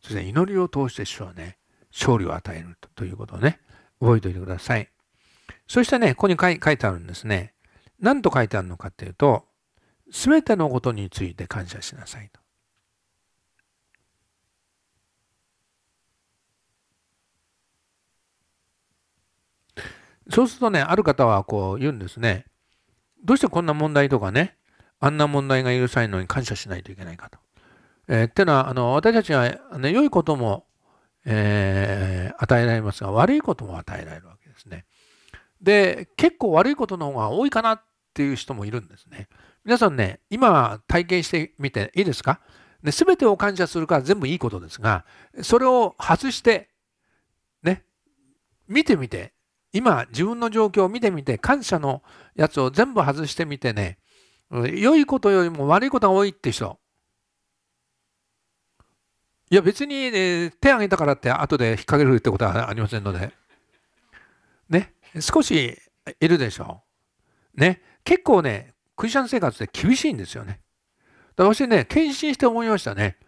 S1: そして祈りを通して主はね、勝利を与えるということをね、覚えておいてください。そしてね、ここに書いてあるんですね。何と書いてあるのかっていうと、すべてのことについて感謝しなさいと。そうするとね、ある方はこう言うんですね。どうしてこんな問題とかね、あんな問題が許さないのに感謝しないといけないかと。えー、ってのは、あの私たちは、ね、良いことも、えー、与えられますが、悪いことも与えられるわけですね。で、結構悪いことの方が多いかなっていう人もいるんですね。皆さんね、今体験してみていいですかで全てを感謝するから全部いいことですが、それを外して、ね、見てみて、今自分の状況を見てみて感謝のやつを全部外してみてね良いことよりも悪いことが多いって人いや別に、ね、手挙げたからって後で引っ掛けるってことはありませんのでね少しいるでしょうね結構ねクリスチャン生活って厳しいんですよねだから私ね献身して思いましたね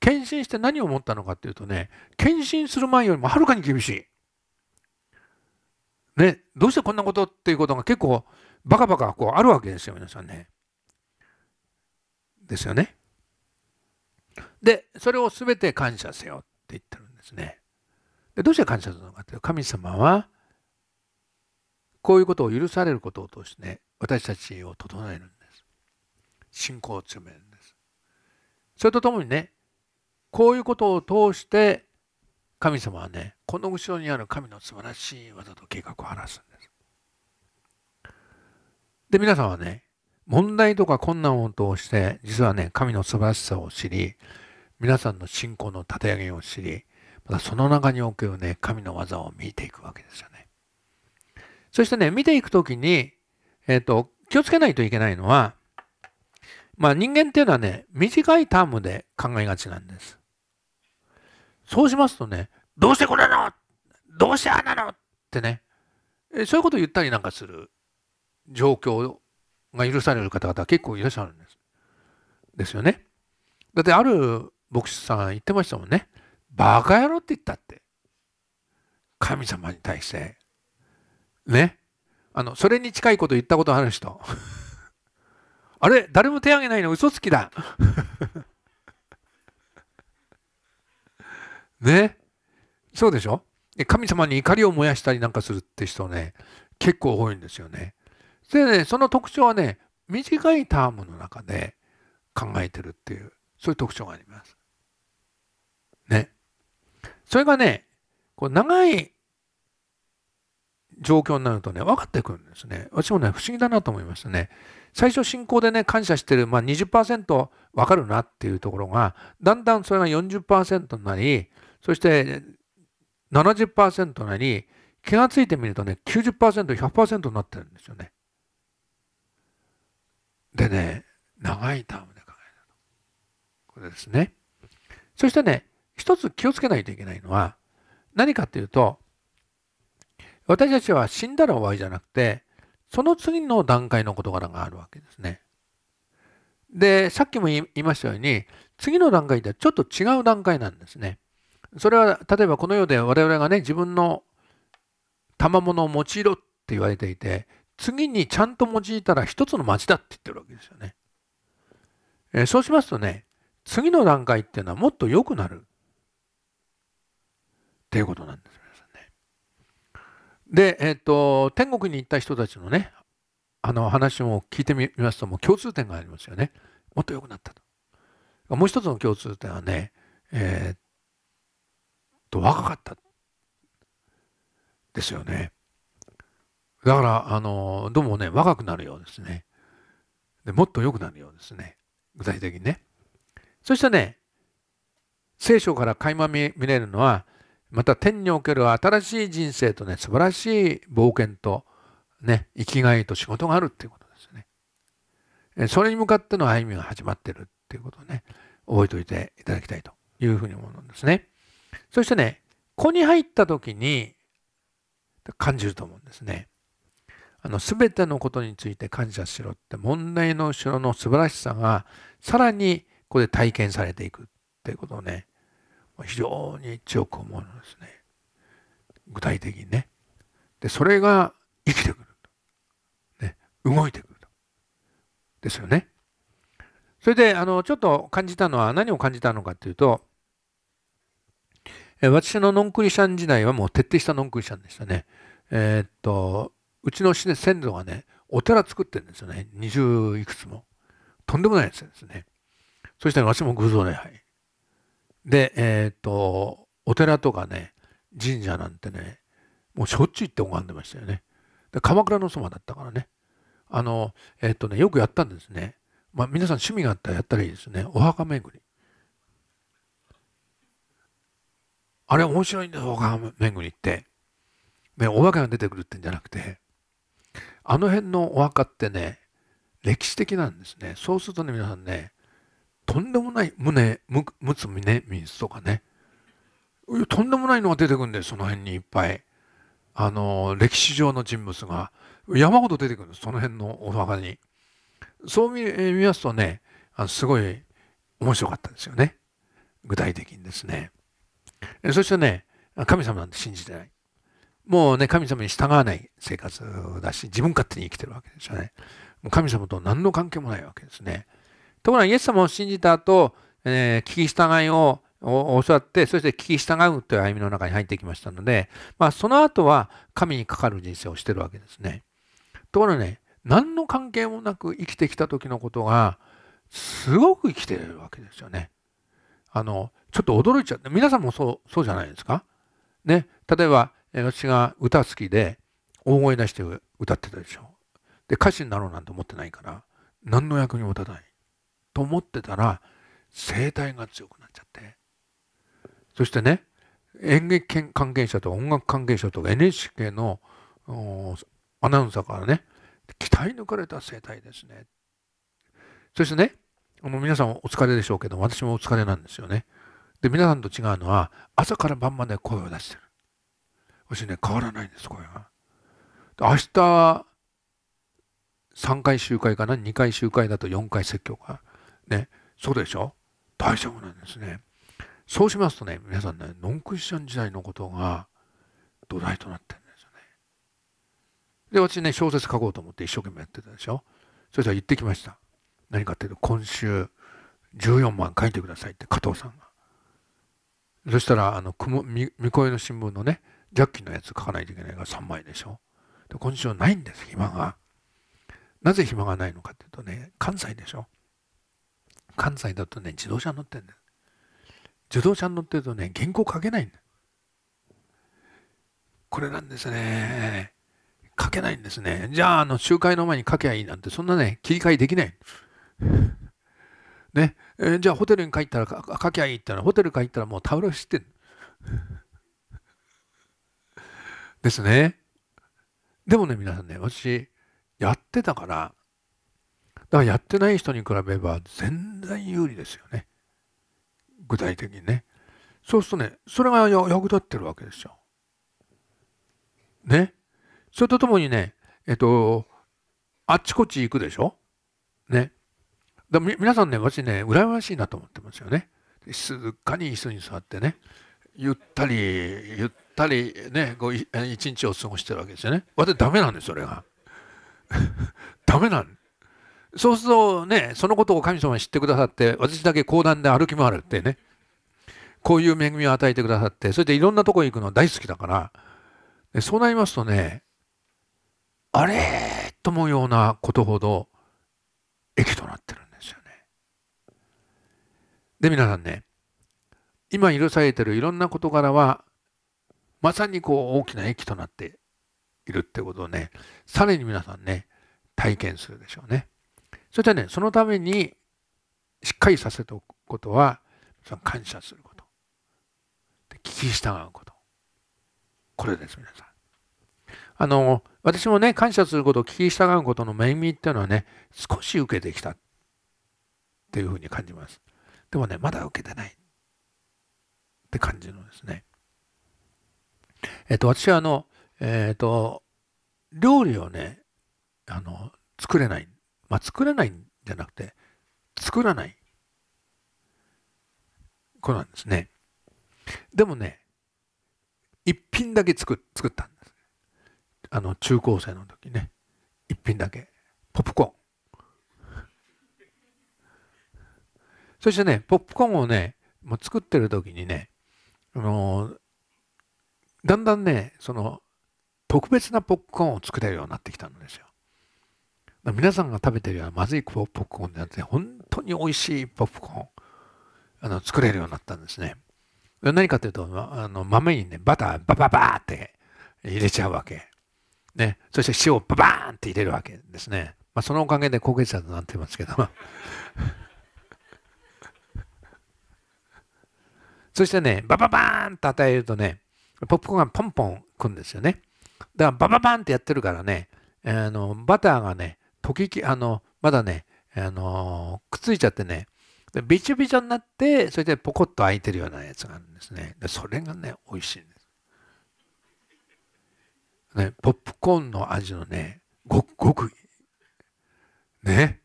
S1: 献身して何を思ったのかっていうとね献身する前よりもはるかに厳しいね、どうしてこんなことっていうことが結構バカバカこうあるわけですよ、皆さんね。ですよね。で、それを全て感謝せよって言ってるんですね。でどうして感謝するのかっていうと、神様は、こういうことを許されることを通してね、私たちを整えるんです。信仰を強めるんです。それとともにね、こういうことを通して神様はね、この後ろにある神の素晴らしい技と計画を話すんです。で、皆さんはね、問題とか困難を通して、実はね、神の素晴らしさを知り、皆さんの信仰の立て上げを知り、またその中におけるね、神の技を見ていくわけですよね。そしてね、見ていくときに、えっ、ー、と、気をつけないといけないのは、まあ人間っていうのはね、短いタームで考えがちなんです。そうしますとね、どうしてこれなのどうしてあんなのってね、そういうことを言ったりなんかする状況が許される方々は結構いらっしゃるんです。ですよね。だってある牧師さん言ってましたもんね。バカ野郎って言ったって。神様に対して。ね。あの、それに近いこと言ったことある人。*laughs* あれ誰も手挙げないの嘘つきだね。そうでしょ神様に怒りを燃やしたりなんかするって人ね、結構多いんですよね。でね、その特徴はね、短いタームの中で考えてるっていう、そういう特徴があります。ね。それがね、こう長い状況になるとね、分かってくるんですね。私もね、不思議だなと思いましたね。最初信仰でね、感謝してる、まあ20%分かるなっていうところが、だんだんそれが40%になり、そして70%なり、気がついてみるとね、90%、100%になってるんですよね。でね、長いタームで考えたこれですね。そしてね、一つ気をつけないといけないのは、何かっていうと、私たちは死んだら終わりじゃなくて、その次の段階の事柄があるわけですね。で、さっきも言いましたように、次の段階ではちょっと違う段階なんですね。それは例えばこの世で我々がね自分の賜物を用いろって言われていて次にちゃんと用いたら一つの町だって言ってるわけですよね。えそうしますとね次の段階っていうのはもっと良くなるっていうことなんです皆さんね。で、えっ、ー、と天国に行った人たちのねあの話も聞いてみますともう共通点がありますよね。もっと良くなったと。もう一つの共通点はね、えー、と若かったですよね。だから、あの、どうもね、若くなるようですね。でもっと良くなるようですね。具体的にね。そしてね、聖書から垣間見れるのは、また天における新しい人生とね、素晴らしい冒険と、ね、生きがいと仕事があるっていうことですね。それに向かっての歩みが始まってるっていうことをね、覚えておいていただきたいというふうに思うんですね。そしてね、子に入った時に感じると思うんですね。あの全てのことについて感謝しろって問題の後ろの素晴らしさがさらにここで体験されていくっていうことをね非常に強く思うんですね具体的にねでそれが生きてくると、ね、動いてくるとですよねそれであのちょっと感じたのは何を感じたのかっていうとえ私のノンクリシャン時代はもう徹底したノンクリシャンでしたね。えー、っと、うちの先祖がね、お寺作ってるんですよね。二十いくつも。とんでもないやつですね。そしたら私も偶像礼拝。で、えー、っと、お寺とかね、神社なんてね、もうしょっちゅう行って拝んでましたよね。で鎌倉のそばだったからね。あの、えー、っとね、よくやったんですね。まあ、皆さん趣味があったらやったらいいですね。お墓巡り。あれ面白いんだよ、ガーメって。ね、お化けが出てくるってんじゃなくて、あの辺のお墓ってね、歴史的なんですね。そうするとね、皆さんね、とんでもない胸、むむつ胸水とかね、とんでもないのが出てくるんです、その辺にいっぱい。あの、歴史上の人物が山ほど出てくるんです、その辺のお墓に。そう見見ますとね、あのすごい面白かったですよね。具体的にですね。そしてね、神様なんて信じてない。もうね、神様に従わない生活だし、自分勝手に生きてるわけですよね。もう神様と何の関係もないわけですね。ところが、イエス様を信じた後、えー、聞き従いを教わって、そして聞き従うという歩みの中に入ってきましたので、まあ、その後は神にかかる人生をしてるわけですね。ところがね、何の関係もなく生きてきた時のことが、すごく生きてるわけですよね。あの、ちょっと驚いちゃって、皆さんもそう、そうじゃないですか。ね、例えば、私が歌好きで、大声出して歌ってたでしょ。で、歌手になろうなんて思ってないから、何の役にも立たない。と思ってたら、声帯が強くなっちゃって。そしてね、演劇関係者とか音楽関係者とか NHK のアナウンサーからね、鍛え抜かれた声帯ですね。そしてね、あの皆さんお疲れでしょうけど、私もお疲れなんですよね。で、皆さんと違うのは、朝から晩まで声を出してる。私ね、変わらないんです、声が。明日、3回集会かな、2回集会だと4回説教か。ね、そうでしょ大丈夫なんですね。そうしますとね、皆さんね、ノンクリスチャン時代のことが土台となってるんですよね。で、私ね、小説書こうと思って一生懸命やってたでしょ。そしたら言ってきました。何かっていうと、今週14万書いてくださいって加藤さんが。そしたらあの雲み見声の新聞のねジャッキのやつ書かないといけないから3枚でしょで今週はないんです暇がなぜ暇がないのかっていうとね関西でしょ関西だとね自動車乗ってんだよ自動車乗ってるとね原稿書けないんだこれなんですね書けないんですねじゃああの集会の前に書けばいいなんてそんなね切り替えできないね、えー、じゃあホテルに帰ったら書きゃいいってのはホテル帰ったらもうタオルしてる *laughs* ですねでもね皆さんね私やってたからだからやってない人に比べれば全然有利ですよね具体的にねそうするとねそれが役立ってるわけですよねそれとともにねえっとあっちこっち行くでしょねでも皆さんね、私ね、羨ましいなと思ってますよね。静かに椅子に座ってね、ゆったり、ゆったりね、こう一日を過ごしてるわけですよね。私、ダメなんです、それが。*laughs* ダメなんそうするとね、そのことを神様は知ってくださって、私だけ講談で歩き回るってね、こういう恵みを与えてくださって、それでいろんなとこ行くの大好きだから、でそうなりますとね、あれと思うようなことほど、駅となってる。で皆さんね今許されてるいろんな事柄はまさにこう大きな益となっているってことをねさらに皆さんね体験するでしょうね。そしてねそのためにしっかりさせておくことは感謝すること聞き従うことこれです皆さん。あの私もね感謝すること聞き従うことの恵みっていうのはね少し受けてきたっていうふうに感じます。でもね、まだ受けてない。って感じのですね。えっ、ー、と、私はあの、えっ、ー、と、料理をね、あの、作れない。まあ、作れないんじゃなくて、作らない子なんですね。でもね、一品だけ作作ったんです。あの、中高生の時ね、一品だけ。ポップコーン。そしてね、ポップコーンをね、もう作ってる時にね、あのー、だんだんね、その、特別なポップコーンを作れるようになってきたんですよ。皆さんが食べてるようなまずいポップコーンじゃなくて、本当に美味しいポップコーン、あの、作れるようになったんですね。何かというと、あの豆にね、バターバババーって入れちゃうわけ。ね、そして塩をババーンって入れるわけですね。まあ、そのおかげで高血圧になってますけど。そしてね、バババーンと与えるとね、ポップコーンがポンポンくんですよね。だからバババーンってやってるからね、あのバターがね、溶きき、あの、まだね、あのくっついちゃってね、びちょびちょになって、それでポコッと開いてるようなやつがあるんですね。でそれがね、美味しいんです。ね、ポップコーンの味のね、ごくごく、ね、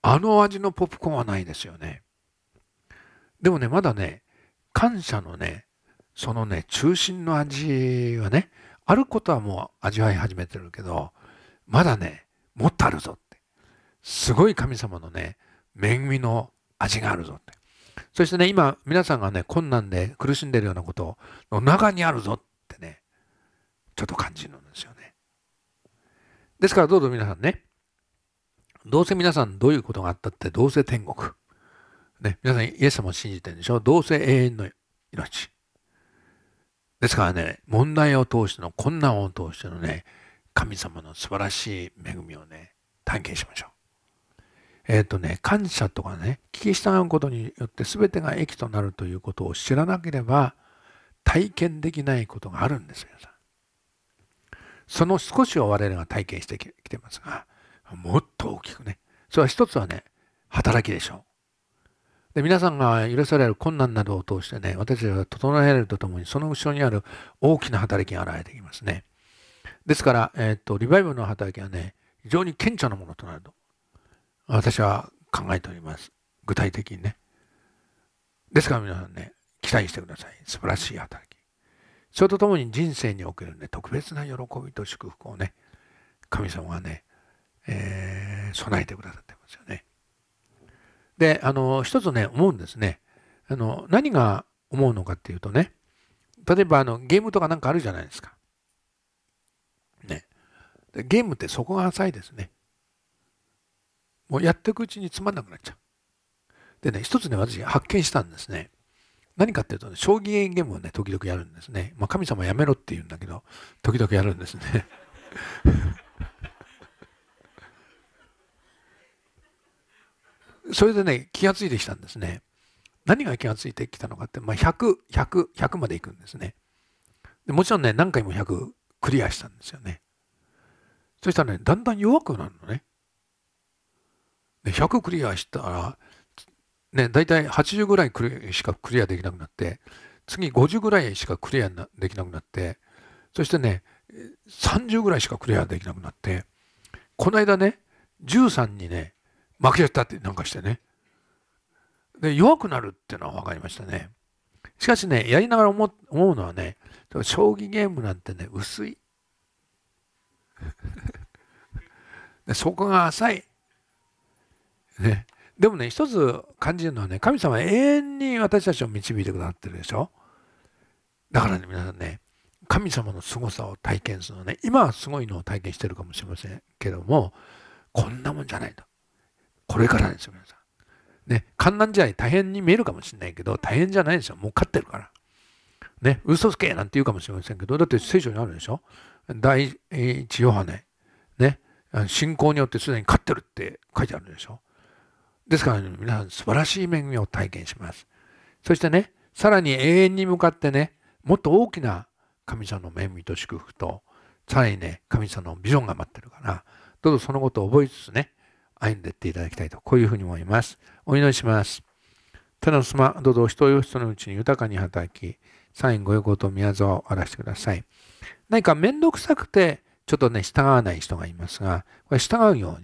S1: あの味のポップコーンはないですよね。でもね、まだね、感謝のね、そのね、中心の味はね、あることはもう味わい始めてるけど、まだね、もっとあるぞって。すごい神様のね、恵みの味があるぞって。そしてね、今、皆さんがね、困難で苦しんでるようなことの中にあるぞってね、ちょっと感じるんですよね。ですから、どうぞ皆さんね、どうせ皆さんどういうことがあったって、どうせ天国。ね、皆さんイエス様を信じてるんでしょどうせ永遠の命。ですからね、問題を通しての、困難を通してのね、神様の素晴らしい恵みをね、探検しましょう。えっ、ー、とね、感謝とかね、聞き従うことによって全てが益となるということを知らなければ体験できないことがあるんです、皆さん。その少しを我々が体験してきてますが、もっと大きくね、それは一つはね、働きでしょう。で皆さんが許される困難などを通してね、私たちは整えられるとともに、その後ろにある大きな働きが現れてきますね。ですから、えっ、ー、と、リバイブの働きはね、非常に顕著なものとなると、私は考えております。具体的にね。ですから皆さんね、期待してください。素晴らしい働き。それとともに人生におけるね、特別な喜びと祝福をね、神様がね、えー、備えてくださってますよね。で、あの、一つね、思うんですね。あの、何が思うのかっていうとね、例えばあのゲームとかなんかあるじゃないですか。ね。ゲームってそこが浅いですね。もうやっていくうちにつまんなくなっちゃう。でね、一つね、私発見したんですね。何かっていうと、ね、将棋ゲームをね、時々やるんですね。まあ、神様やめろって言うんだけど、時々やるんですね。それでね、気がついてきたんですね。何が気がついてきたのかって、まあ、100、100、100までいくんですねで。もちろんね、何回も100クリアしたんですよね。そしたらね、だんだん弱くなるのね。で100クリアしたら、ね、大体80ぐらいしかクリアできなくなって、次50ぐらいしかクリアできなくなって、そしてね、30ぐらいしかクリアできなくなって、この間ね、13にね、負けちゃったってなんかしてね。で、弱くなるっていうのは分かりましたね。しかしね、やりながら思思うのはね、将棋ゲームなんてね、薄い。で *laughs* そこが浅い。ね。でもね、一つ感じるのはね、神様は永遠に私たちを導いてくださってるでしょ。だからね、皆さんね、神様の凄さを体験するのね、今はすごいのを体験してるかもしれませんけども、こんなもんじゃないと。これからですよ、皆さん。ね、観覧時代大変に見えるかもしれないけど、大変じゃないですよ。もう勝ってるから。ね、嘘つけなんて言うかもしれませんけど、だって聖書にあるでしょ第一ヨハネ。ね、信仰によってすでに勝ってるって書いてあるでしょですから、ね、皆さん素晴らしい恵みを体験します。そしてね、さらに永遠に向かってね、もっと大きな神様の恵みと祝福と、さらにね、神様のビジョンが待ってるから、どうぞそのことを覚えつつね、歩んでいっていただきたいと、こういうふうに思います。お祈りします。たの様、どうぞ人よ、人のうちに豊かに働き、サインご横と宮沢を荒らしてください。何か面倒くさくて、ちょっとね、従わない人がいますが、これ従うよう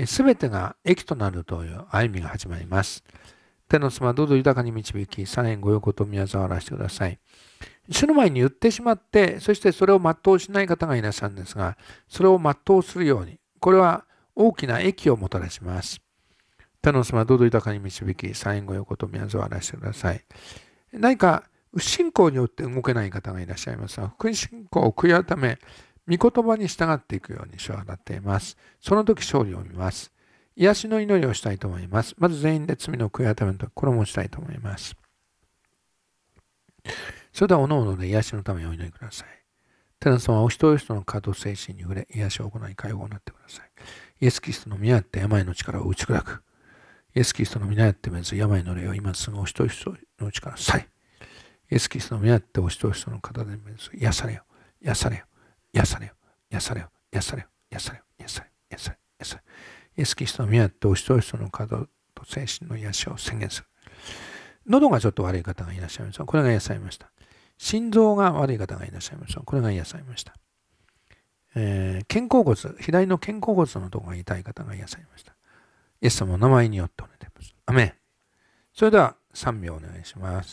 S1: に、すべてが益となるという歩みが始まります。天のま、どうぞ豊かに導き、インご横と宮沢を荒らしてください。主の前に言ってしまって、そしてそれを全うしない方がいらっしゃるんですが、それを全うするように、これは大きな益をもたらします。他の様どうぞ豊かに導き、サインご横と宮沢を荒らしてください。何か、信仰によって動けない方がいらっしゃいますが、福音信仰を悔い改め、御言葉に従っていくように主は払っています。その時勝利を見ます。癒しの祈りをしたいと思います。まず全員で罪の悔い改めの時、これもしたいと思います。それでは、おのおので癒しのためにお祈りください。天の様はお一人お一人の稼働精神に触れ、癒しを行い、解放になってください。イエス・キリストの皆やって病の力を打ち砕く。イエス・キリストの皆やって滅ず病の霊を今すぐお人お人のうちからイエス・キリストの皆やってお人お人の方でれず癒されよ。癒されよ。癒されよ。癒されよ。癒されよ。癒されよ。癒されよ。癒されよ。癒されよ。イエス・キリストの皆やってお人お人の方と精神の癒しを宣言する。喉がちょっと悪い方がいらっしゃいま癒これが癒されました。心臓が悪い方がいらっしゃいま癒これが癒されました。えー、肩甲骨、左の肩甲骨のところが痛い方がいらっしゃいました。イエス様の名前によってお願いします。アメン。それでは3秒お願いします。